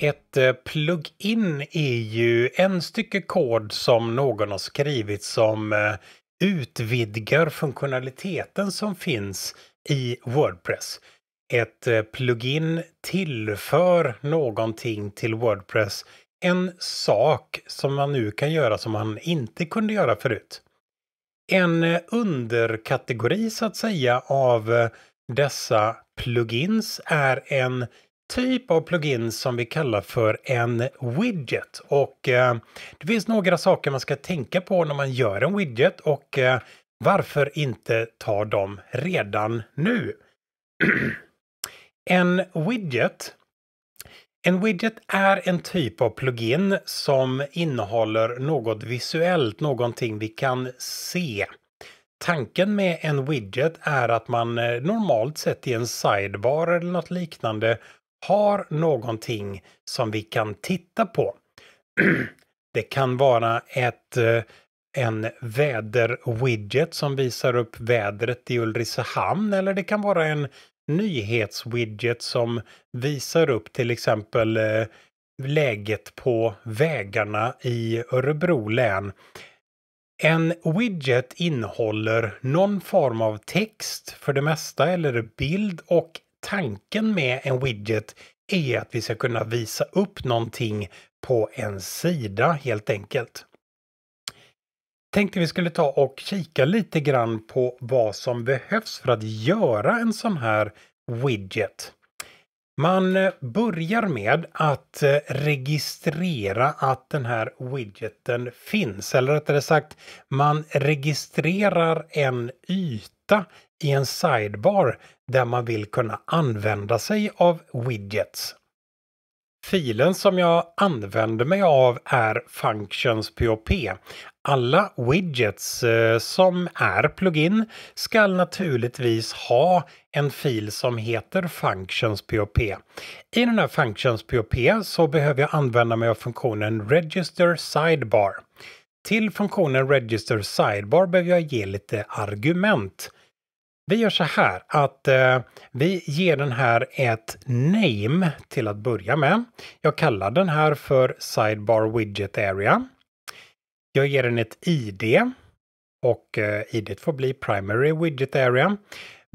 Ett eh, plugin är ju en stycke kod som någon har skrivit som eh, utvidgar funktionaliteten som finns i Wordpress. Ett eh, plugin tillför någonting till Wordpress, en sak som man nu kan göra som man inte kunde göra förut. En underkategori så att säga av dessa plugins är en typ av plugin som vi kallar för en widget. Och eh, det finns några saker man ska tänka på när man gör en widget och eh, varför inte ta dem redan nu? en widget en widget är en typ av plugin som innehåller något visuellt, någonting vi kan se. Tanken med en widget är att man eh, normalt sett i en sidebar eller något liknande har någonting som vi kan titta på. Det kan vara ett, eh, en väderwidget som visar upp vädret i Ulricehamn eller det kan vara en nyhetswidget som visar upp till exempel eh, läget på vägarna i Örebro län. En widget innehåller någon form av text för det mesta eller bild och tanken med en widget är att vi ska kunna visa upp någonting på en sida helt enkelt. Tänkte vi skulle ta och kika lite grann på vad som behövs för att göra en sån här widget. Man eh, börjar med att eh, registrera att den här widgeten finns, eller rättare sagt, man registrerar en yta i en sidebar där man vill kunna använda sig av widgets. Filen som jag använder mig av är functions.php. Alla widgets eh, som är plugin ska naturligtvis ha en fil som heter functions.php. I den här functions.php så behöver jag använda mig av funktionen register sidebar. Till funktionen register sidebar behöver jag ge lite argument. Vi gör så här att eh, vi ger den här ett name till att börja med. Jag kallar den här för Sidebar Widget Area. Jag ger den ett ID och eh, ID får bli Primary Widget Area.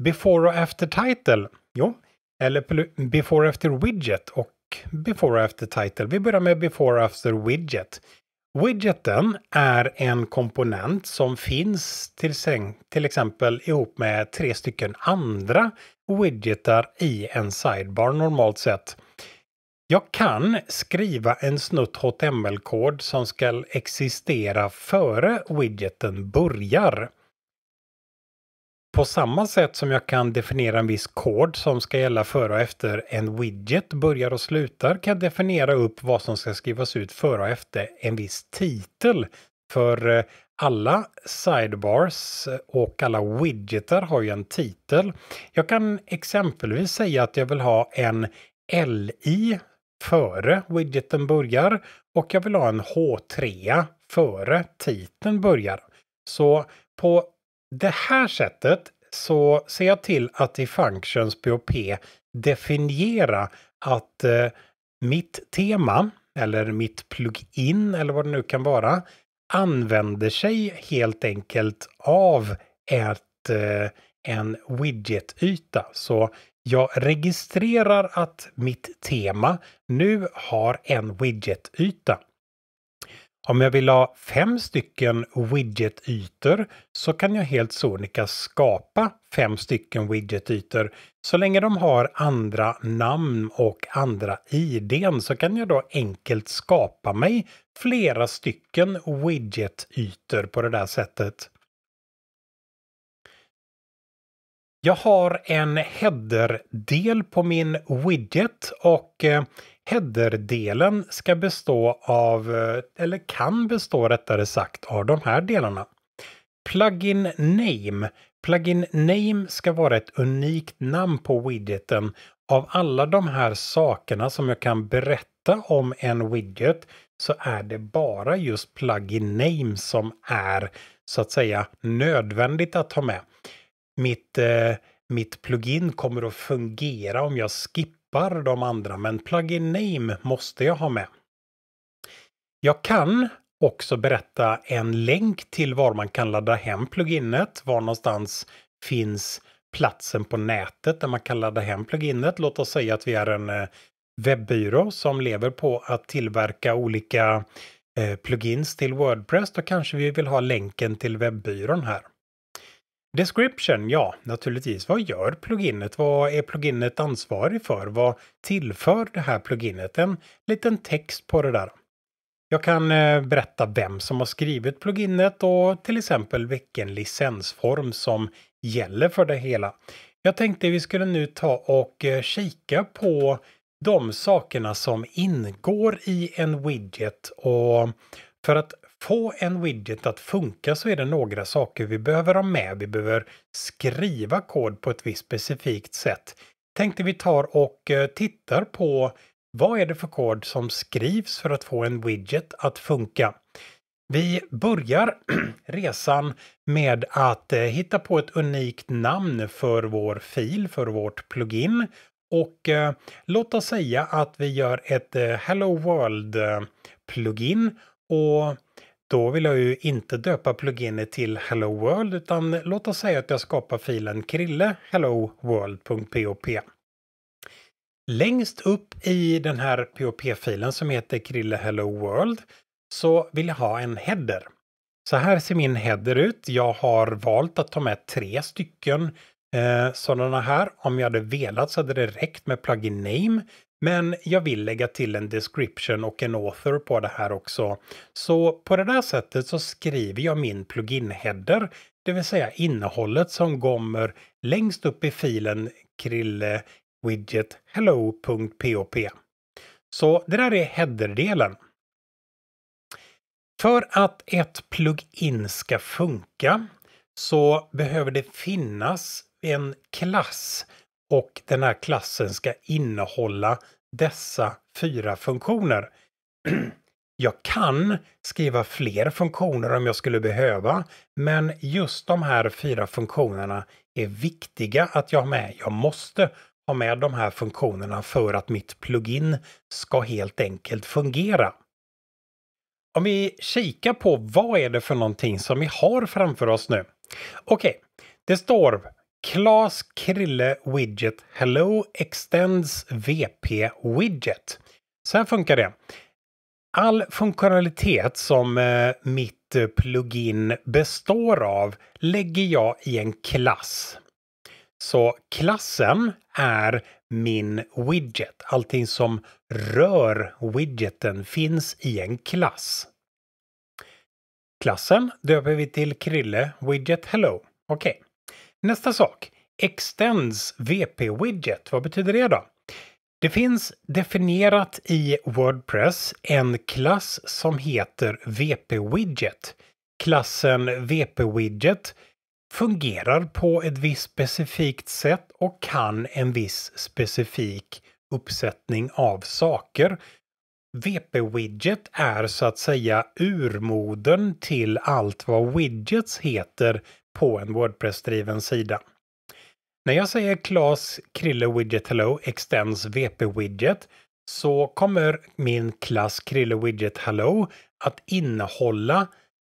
Before och After Title, jo, eller Before After Widget och Before och After Title. Vi börjar med Before After Widget. Widgeten är en komponent som finns till, till exempel ihop med tre stycken andra widgetar i en sidebar normalt sett. Jag kan skriva en snutt HTML-kod som ska existera före widgeten börjar. På samma sätt som jag kan definiera en viss kod som ska gälla före och efter en widget börjar och slutar kan jag definiera upp vad som ska skrivas ut före och efter en viss titel. För eh, alla sidebars eh, och alla widgetar har ju en titel. Jag kan exempelvis säga att jag vill ha en LI före widgeten börjar och jag vill ha en H3 före titeln börjar. Så på det här sättet så ser jag till att i Functions POP definiera att eh, mitt tema eller mitt plugin eller vad det nu kan vara använder sig helt enkelt av ett, eh, en widgetyta. Så jag registrerar att mitt tema nu har en widget yta. Om jag vill ha fem stycken widgetytor så kan jag helt sonika skapa fem stycken widgetytor. Så länge de har andra namn och andra idn så kan jag då enkelt skapa mig flera stycken widgetytor på det där sättet. Jag har en header-del på min widget och eh, Headerdelen ska bestå av, eh, eller kan bestå rättare sagt, av de här delarna. Plugin Name. Plugin Name ska vara ett unikt namn på widgeten. Av alla de här sakerna som jag kan berätta om en widget så är det bara just Plugin Name som är så att säga nödvändigt att ha med. Mitt, eh, mitt plugin kommer att fungera om jag skippar droppar de andra, men plugin name måste jag ha med. Jag kan också berätta en länk till var man kan ladda hem pluginet, var någonstans finns platsen på nätet där man kan ladda hem pluginet. Låt oss säga att vi är en eh, webbyrå som lever på att tillverka olika eh, plugins till Wordpress. Då kanske vi vill ha länken till webbyrån här. Description, ja, naturligtvis. Vad gör pluginet? Vad är pluginet ansvarig för? Vad tillför det här pluginet? En liten text på det där. Jag kan eh, berätta vem som har skrivit pluginet och till exempel vilken licensform som gäller för det hela. Jag tänkte vi skulle nu ta och eh, kika på de sakerna som ingår i en widget och för att få en widget att funka så är det några saker vi behöver ha med. Vi behöver skriva kod på ett visst specifikt sätt. Tänkte vi tar och eh, tittar på vad är det för kod som skrivs för att få en widget att funka. Vi börjar resan med att eh, hitta på ett unikt namn för vår fil, för vårt plugin. Och eh, låt oss säga att vi gör ett eh, Hello World-plugin eh, och då vill jag ju inte döpa pluginet till Hello World utan låt oss säga att jag skapar filen krillehelloworld.pop. Längst upp i den här POP-filen som heter Krille Hello World så vill jag ha en header. Så här ser min header ut. Jag har valt att ta med tre stycken eh, sådana här. Om jag hade velat så hade det räckt med plugin name. Men jag vill lägga till en description och en author på det här också. Så på det där sättet så skriver jag min plugin-header, det vill säga innehållet som kommer längst upp i filen krille widget hello.pop. Så det där är headerdelen. För att ett plugin ska funka så behöver det finnas en klass och den här klassen ska innehålla dessa fyra funktioner. Jag kan skriva fler funktioner om jag skulle behöva, men just de här fyra funktionerna är viktiga att jag har med. Jag måste ha med de här funktionerna för att mitt plugin ska helt enkelt fungera. Om vi kikar på vad är det för någonting som vi har framför oss nu? Okej, okay, det står Klas Krille Widget Hello Extends VP Widget. Så här funkar det. All funktionalitet som eh, mitt eh, plugin består av lägger jag i en klass. Så klassen är min widget. Allting som rör widgeten finns i en klass. Klassen döper vi till Krille Widget Hello. Okej. Okay. Nästa sak. Extends VP-widget. Vad betyder det då? Det finns definierat i Wordpress en klass som heter VP-widget. Klassen VP-widget fungerar på ett visst specifikt sätt och kan en viss specifik uppsättning av saker. VP-widget är så att säga urmoden till allt vad widgets heter på en Wordpress-driven sida. När jag säger Klas Krille Widget Hello Extends VP Widget så kommer min klass Krille Widget Hello att innehålla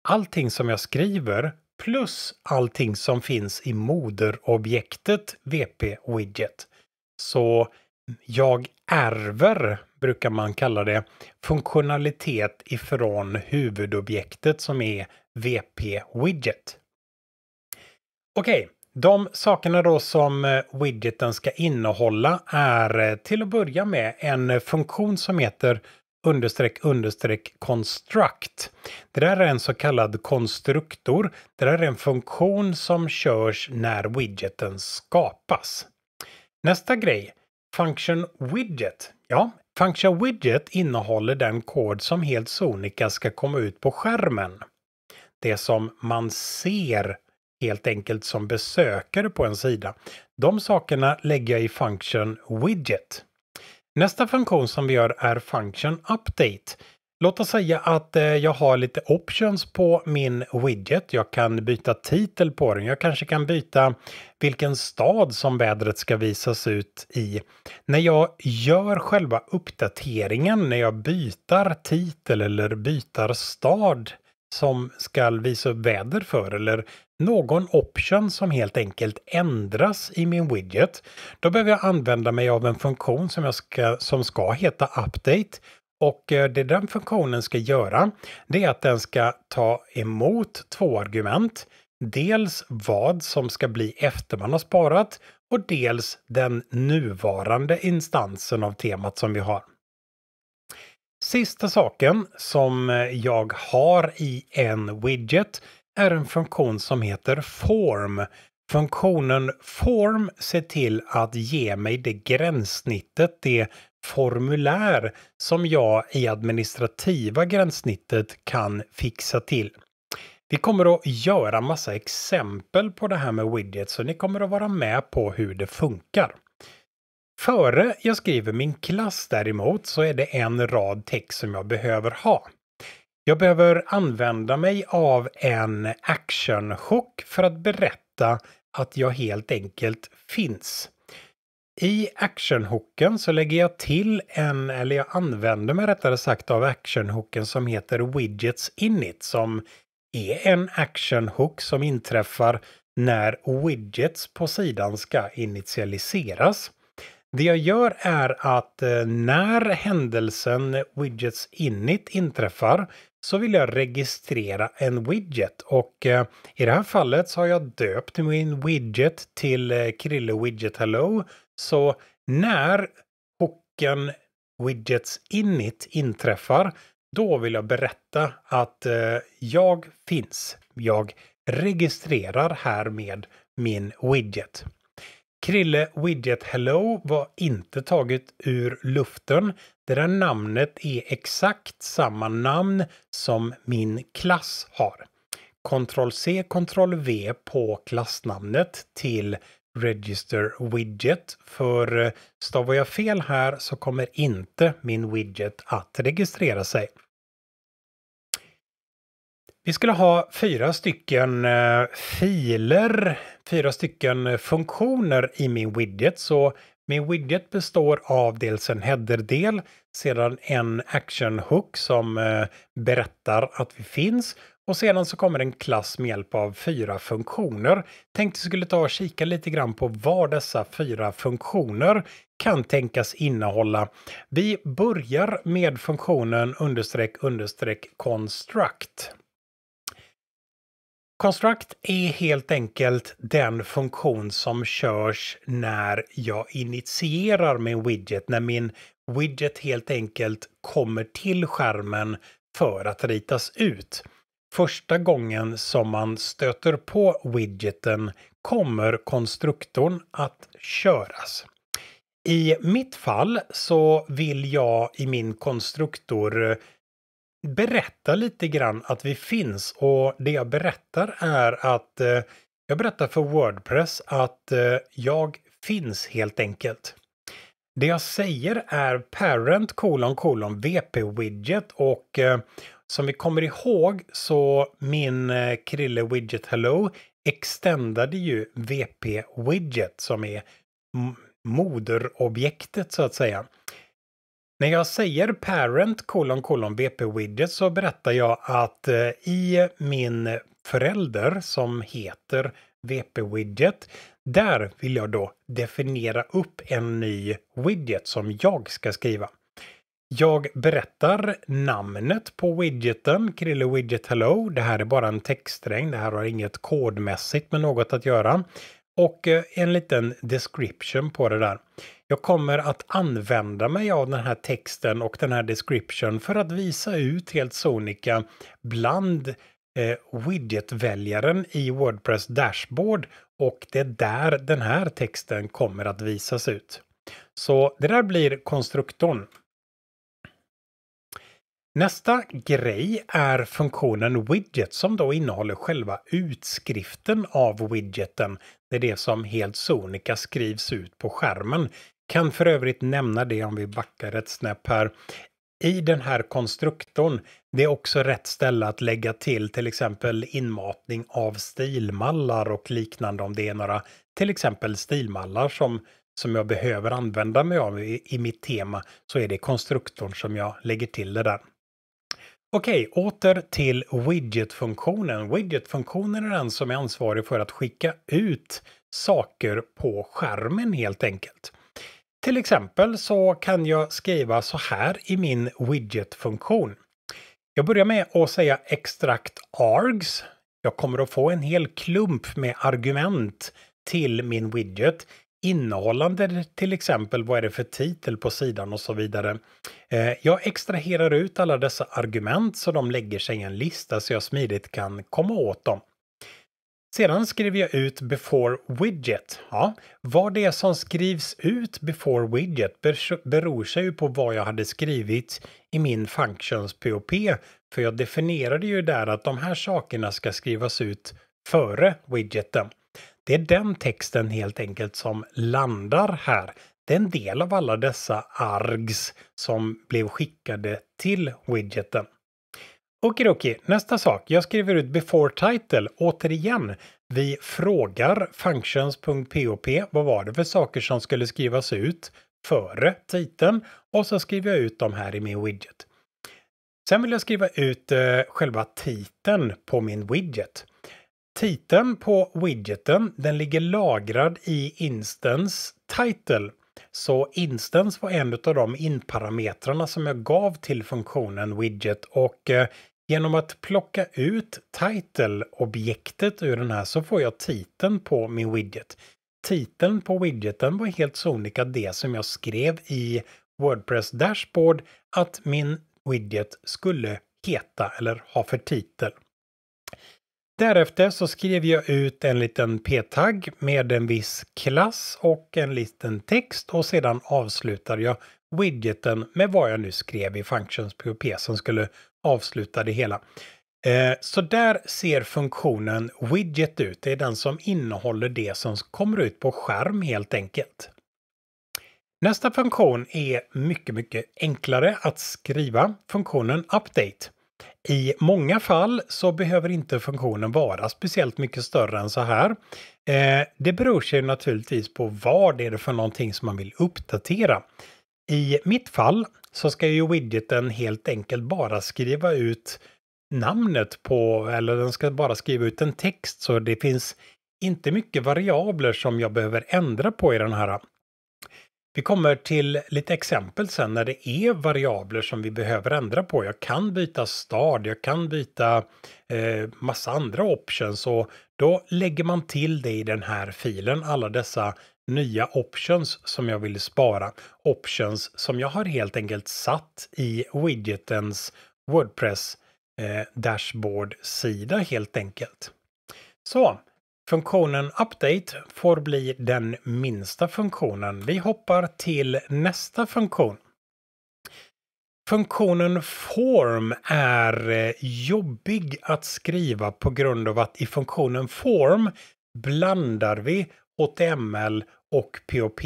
allting som jag skriver plus allting som finns i moderobjektet VP Widget. Så jag ärver, brukar man kalla det, funktionalitet ifrån huvudobjektet som är VP Widget. Okej, okay. de sakerna då som eh, widgeten ska innehålla är eh, till att börja med en funktion som heter understreck understreck construct. Det där är en så kallad konstruktor. Det där är en funktion som körs när widgeten skapas. Nästa grej, function widget. Ja, function widget innehåller den kod som helt sonika ska komma ut på skärmen. Det som man ser helt enkelt som besökare på en sida. De sakerna lägger jag i function widget. Nästa funktion som vi gör är function update. Låt oss säga att eh, jag har lite options på min widget. Jag kan byta titel på den. Jag kanske kan byta vilken stad som vädret ska visas ut i. När jag gör själva uppdateringen, när jag byter titel eller byter stad som ska visa upp väder för eller någon option som helt enkelt ändras i min widget. Då behöver jag använda mig av en funktion som, jag ska, som ska heta Update. Och eh, det den funktionen ska göra, det är att den ska ta emot två argument. Dels vad som ska bli efter man har sparat och dels den nuvarande instansen av temat som vi har. Sista saken som eh, jag har i en widget är en funktion som heter form. Funktionen form ser till att ge mig det gränssnittet, det formulär som jag i administrativa gränssnittet kan fixa till. Vi kommer att göra massa exempel på det här med widgets så ni kommer att vara med på hur det funkar. Före jag skriver min klass däremot så är det en rad text som jag behöver ha. Jag behöver använda mig av en actionchock för att berätta att jag helt enkelt finns. I actionhooken så lägger jag till en, eller jag använder mig rättare sagt av actionhooken som heter Widgets Init som är en actionhook som inträffar när widgets på sidan ska initialiseras. Det jag gör är att eh, när händelsen widgets init inträffar så vill jag registrera en widget och eh, i det här fallet så har jag döpt min widget till eh, Krille Widget Hello. Så när hooken Widgets init inträffar, då vill jag berätta att eh, jag finns. Jag registrerar härmed min widget. Krille Widget Hello var inte taget ur luften. Det där namnet är exakt samma namn som min klass har. Ctrl-C, Ctrl-V på klassnamnet till Register Widget. För eh, stavar jag fel här så kommer inte min widget att registrera sig. Vi skulle ha fyra stycken eh, filer, fyra stycken funktioner i min widget. Så min widget består av dels en header-del, sedan en action-hook som eh, berättar att vi finns och sedan så kommer en klass med hjälp av fyra funktioner. Tänkte skulle ta och kika lite grann på vad dessa fyra funktioner kan tänkas innehålla. Vi börjar med funktionen understreck understreck construct. Construct är helt enkelt den funktion som körs när jag initierar min widget, när min widget helt enkelt kommer till skärmen för att ritas ut. Första gången som man stöter på widgeten kommer konstruktorn att köras. I mitt fall så vill jag i min konstruktor berätta lite grann att vi finns och det jag berättar är att eh, jag berättar för Wordpress att eh, jag finns helt enkelt. Det jag säger är parent kolon kolon vp-widget och eh, som vi kommer ihåg så min eh, Krille Widget Hello extendade ju VP Widget som är moderobjektet så att säga. När jag säger parent kolon kolon VP widget så berättar jag att eh, i min förälder som heter VP widget, där vill jag då definiera upp en ny widget som jag ska skriva. Jag berättar namnet på widgeten, Krille Widget Hello. Det här är bara en textsträng, det här har inget kodmässigt med något att göra. Och eh, en liten description på det där jag kommer att använda mig av den här texten och den här description för att visa ut helt sonika bland eh, väljaren i Wordpress Dashboard och det är där den här texten kommer att visas ut. Så det där blir konstruktorn. Nästa grej är funktionen widget som då innehåller själva utskriften av widgeten. Det är det som helt sonika skrivs ut på skärmen kan för övrigt nämna det om vi backar ett snäpp här. I den här konstruktorn, det är också rätt ställe att lägga till till exempel inmatning av stilmallar och liknande om det är några till exempel stilmallar som, som jag behöver använda mig av i, i mitt tema så är det konstruktorn som jag lägger till det där. Okej, åter till widget-funktionen. Widget-funktionen är den som är ansvarig för att skicka ut saker på skärmen helt enkelt. Till exempel så kan jag skriva så här i min widget-funktion. Jag börjar med att säga extract args. Jag kommer att få en hel klump med argument till min widget innehållande till exempel vad är det för titel på sidan och så vidare. Eh, jag extraherar ut alla dessa argument så de lägger sig i en lista så jag smidigt kan komma åt dem. Sedan skriver jag ut before widget. Ja, vad det är som skrivs ut before widget beror sig ju på vad jag hade skrivit i min functions POP. För jag definierade ju där att de här sakerna ska skrivas ut före widgeten. Det är den texten helt enkelt som landar här. Det är en del av alla dessa args som blev skickade till widgeten. Okej, nästa sak. Jag skriver ut before title. Återigen, vi frågar functions.pop vad var det för saker som skulle skrivas ut före titeln och så skriver jag ut dem här i min widget. Sen vill jag skriva ut eh, själva titeln på min widget. Titeln på widgeten den ligger lagrad i instance title så instance var en av de inparametrarna som jag gav till funktionen widget och eh, genom att plocka ut title-objektet ur den här så får jag titeln på min widget. Titeln på widgeten var helt sonika det som jag skrev i Wordpress Dashboard att min widget skulle heta eller ha för titel. Därefter så skrev jag ut en liten p-tagg med en viss klass och en liten text och sedan avslutade jag widgeten med vad jag nu skrev i Functions som skulle avsluta det hela. Eh, så där ser funktionen Widget ut. Det är den som innehåller det som kommer ut på skärm helt enkelt. Nästa funktion är mycket, mycket enklare att skriva. Funktionen Update. I många fall så behöver inte funktionen vara speciellt mycket större än så här. Eh, det beror sig naturligtvis på vad det är för någonting som man vill uppdatera. I mitt fall så ska ju widgeten helt enkelt bara skriva ut namnet på, eller den ska bara skriva ut en text så det finns inte mycket variabler som jag behöver ändra på i den här. Vi kommer till lite exempel sen när det är variabler som vi behöver ändra på. Jag kan byta stad, jag kan byta eh, massa andra options och då lägger man till det i den här filen, alla dessa nya options som jag vill spara. Options som jag har helt enkelt satt i widgetens Wordpress eh, dashboard-sida helt enkelt. Så Funktionen update får bli den minsta funktionen. Vi hoppar till nästa funktion. Funktionen form är eh, jobbig att skriva på grund av att i funktionen form blandar vi HTML och POP.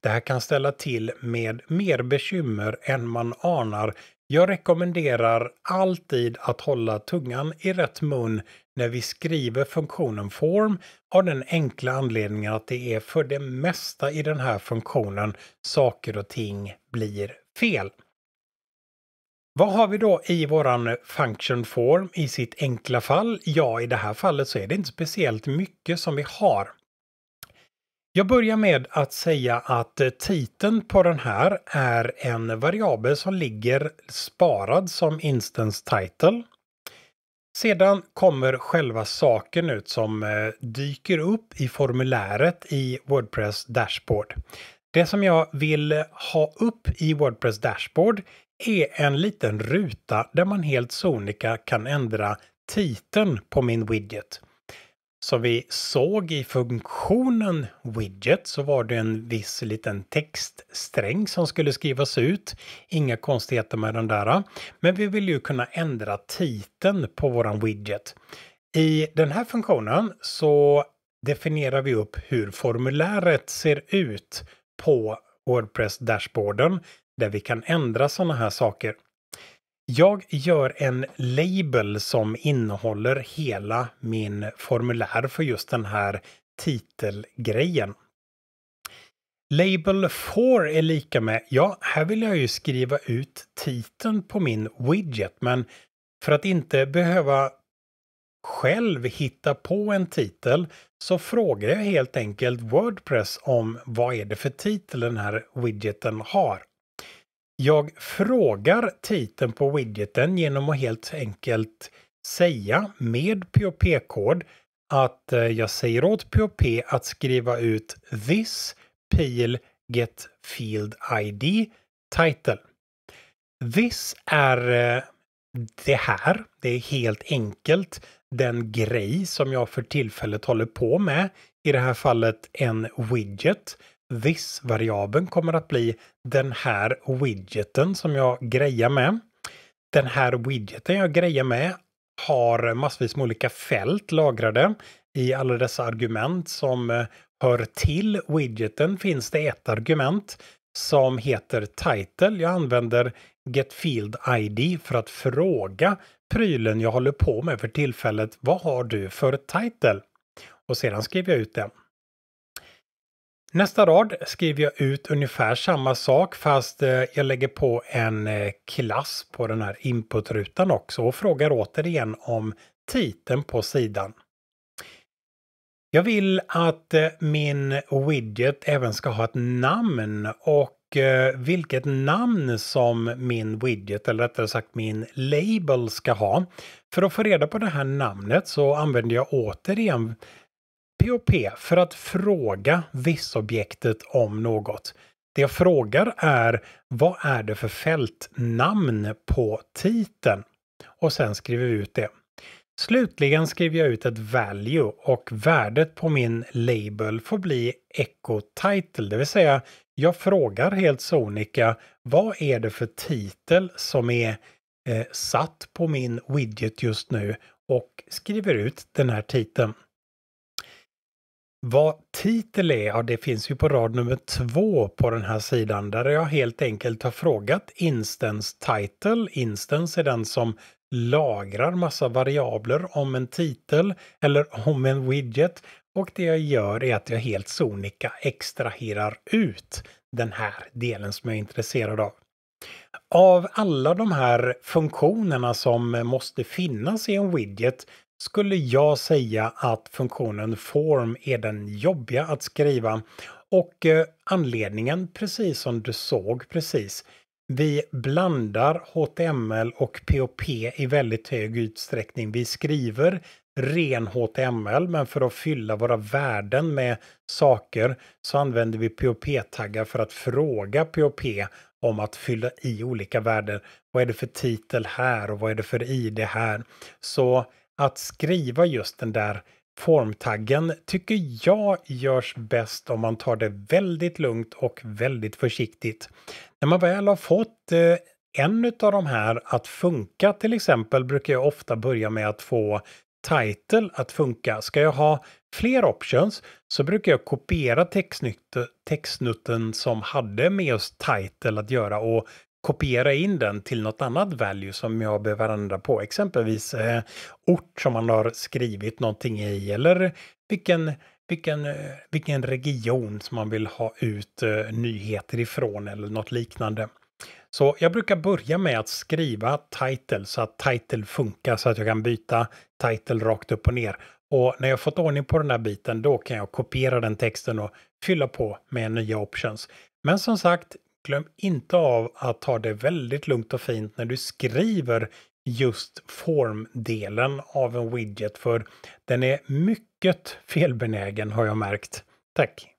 Det här kan ställa till med mer bekymmer än man anar. Jag rekommenderar alltid att hålla tungan i rätt mun när vi skriver funktionen form av den enkla anledningen att det är för det mesta i den här funktionen saker och ting blir fel. Vad har vi då i våran function form i sitt enkla fall? Ja, i det här fallet så är det inte speciellt mycket som vi har. Jag börjar med att säga att titeln på den här är en variabel som ligger sparad som instance title. Sedan kommer själva saken ut som eh, dyker upp i formuläret i Wordpress Dashboard. Det som jag vill ha upp i Wordpress Dashboard är en liten ruta där man helt sonika kan ändra titeln på min widget. Som vi såg i funktionen Widget så var det en viss liten textsträng som skulle skrivas ut. Inga konstigheter med den där. Men vi vill ju kunna ändra titeln på våran Widget. I den här funktionen så definierar vi upp hur formuläret ser ut på Wordpress-dashboarden där vi kan ändra sådana här saker. Jag gör en label som innehåller hela min formulär för just den här titelgrejen. Label 4 är lika med, ja, här vill jag ju skriva ut titeln på min widget, men för att inte behöva själv hitta på en titel så frågar jag helt enkelt Wordpress om vad är det för titel den här widgeten har. Jag frågar titeln på widgeten genom att helt enkelt säga med POP-kod att eh, jag säger åt POP att skriva ut this pil get field id title. This är eh, det här. Det är helt enkelt den grej som jag för tillfället håller på med. I det här fallet en widget this-variabeln kommer att bli den här widgeten som jag grejar med. Den här widgeten jag grejar med har massvis med olika fält lagrade. I alla dessa argument som eh, hör till widgeten finns det ett argument som heter title. Jag använder getfieldid för att fråga prylen jag håller på med för tillfället. Vad har du för title? Och sedan skriver jag ut den. Nästa rad skriver jag ut ungefär samma sak fast eh, jag lägger på en eh, klass på den här inputrutan också och frågar återigen om titeln på sidan. Jag vill att eh, min widget även ska ha ett namn och vilket namn som min widget eller rättare sagt min label ska ha. För att få reda på det här namnet så använder jag återigen POP för att fråga VIS-objektet om något. Det jag frågar är vad är det för fältnamn på titeln? Och sen skriver vi ut det. Slutligen skriver jag ut ett value och värdet på min label får bli echo title, det vill säga jag frågar helt sonika vad är det för titel som är eh, satt på min widget just nu och skriver ut den här titeln. Vad titel är, ja det finns ju på rad nummer två på den här sidan där jag helt enkelt har frågat Instance Title. Instance är den som lagrar massa variabler om en titel eller om en widget. Och det jag gör är att jag helt sonika extraherar ut den här delen som jag är intresserad av. Av alla de här funktionerna som måste finnas i en widget skulle jag säga att funktionen form är den jobbiga att skriva. Och eh, anledningen, precis som du såg precis, vi blandar HTML och POP i väldigt hög utsträckning. Vi skriver ren HTML, men för att fylla våra värden med saker så använder vi POP-taggar för att fråga POP om att fylla i olika värden. Vad är det för titel här och vad är det för ID här? Så att skriva just den där formtaggen tycker jag görs bäst om man tar det väldigt lugnt och väldigt försiktigt. När man väl har fått eh, en av de här att funka till exempel brukar jag ofta börja med att få title att funka. Ska jag ha fler options så brukar jag kopiera textsnutten som hade med just title att göra och kopiera in den till något annat value som jag behöver ändra på, exempelvis eh, ort som man har skrivit någonting i eller vilken, vilken, eh, vilken region som man vill ha ut eh, nyheter ifrån eller något liknande. Så jag brukar börja med att skriva title så att title funkar så att jag kan byta title rakt upp och ner. Och när jag fått ordning på den här biten då kan jag kopiera den texten och fylla på med nya options. Men som sagt, glöm inte av att ta det väldigt lugnt och fint när du skriver just formdelen av en widget för den är mycket felbenägen har jag märkt. Tack!